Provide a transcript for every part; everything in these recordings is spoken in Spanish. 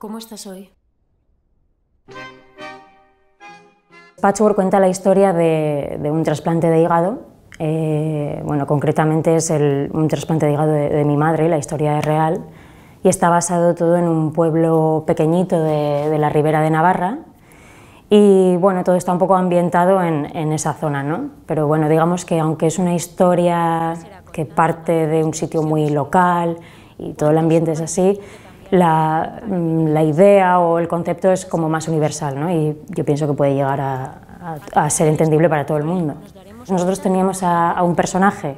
¿Cómo estás hoy? Patchwork cuenta la historia de, un trasplante de hígado. Eh, bueno, concretamente es un trasplante de hígado de, mi madre, la historia es real, y está basado todo en un pueblo pequeñito de, la Ribera de Navarra. Y bueno, todo está un poco ambientado en, en esa zona, ¿no? Pero bueno, digamos que aunque es una historia que parte de un sitio muy local y todo el ambiente es así, la, mm, la, idea o el concepto es como más universal ¿no? y yo pienso que puede llegar a, ser entendible para todo el mundo. Nosotros teníamos a, un personaje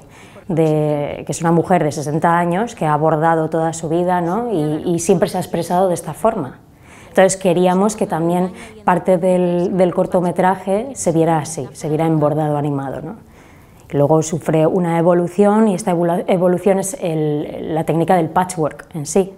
de, que es una mujer de 60 años que ha abordado toda su vida ¿no? y, siempre se ha expresado de esta forma. Entonces queríamos que también parte del, cortometraje se viera así, se viera en bordado animado. ¿no? Luego sufre una evolución y esta evolución es la técnica del patchwork en sí,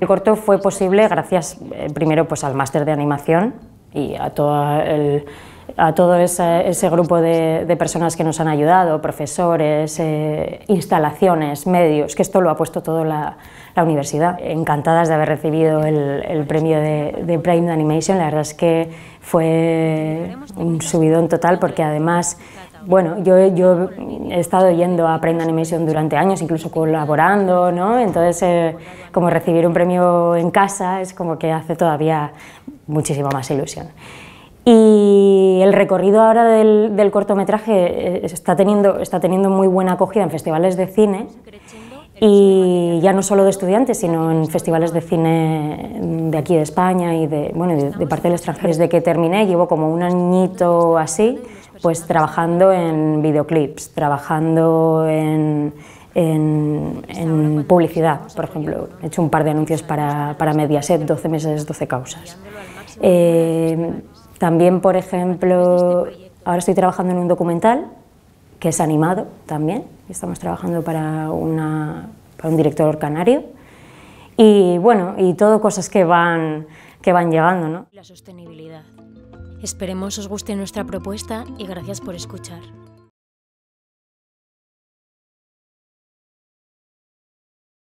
el corto fue posible gracias eh, primero pues, al máster de animación y a todo, ese, grupo de, personas que nos han ayudado, profesores, eh, instalaciones, medios, que esto lo ha puesto toda la, universidad. Encantadas de haber recibido el, premio de, de Prime Animation, la verdad es que fue un subidón total porque además bueno, yo, he estado yendo a Prime Animation durante años, incluso colaborando, ¿no? Entonces, eh, como recibir un premio en casa es como que hace todavía muchísima más ilusión. Y el recorrido ahora del, del cortometraje eh, está teniendo, está teniendo muy buena acogida en festivales de cine y ya no solo de estudiantes, sino en festivales de cine de aquí de España y de, bueno, de, parte del extranjero. Desde que terminé, llevo como un añito así, pues trabajando en videoclips, trabajando en, en, publicidad, por ejemplo. He hecho un par de anuncios para, para Mediaset, 12 meses, 12 causas. Eh, también, por este ejemplo, ahora estoy trabajando en un documental que es animado también. Estamos trabajando para, una, un director canario. Y bueno, y todo cosas que van, que van llegando. ¿no? La sostenibilidad. Esperemos os guste nuestra propuesta y gracias por escuchar.